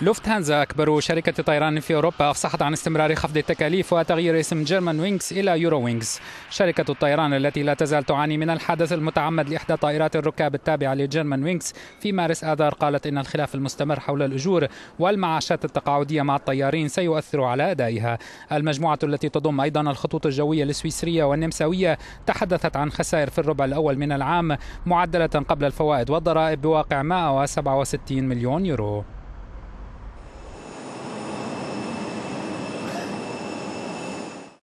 لوفتهانزا أكبر شركة طيران في أوروبا أفصحت عن استمرار خفض التكاليف وتغيير اسم جيرمان وينكس إلى يورو وينكس شركة الطيران التي لا تزال تعاني من الحدث المتعمد لإحدى طائرات الركاب التابعة لجيرمان وينكس في مارس آذار قالت إن الخلاف المستمر حول الأجور والمعاشات التقاعدية مع الطيارين سيؤثر على أدائها المجموعة التي تضم أيضا الخطوط الجوية السويسرية والنمساوية تحدثت عن خسائر في الربع الأول من العام معدلة قبل الفوائد والضرائب بواقع 167 مليون يورو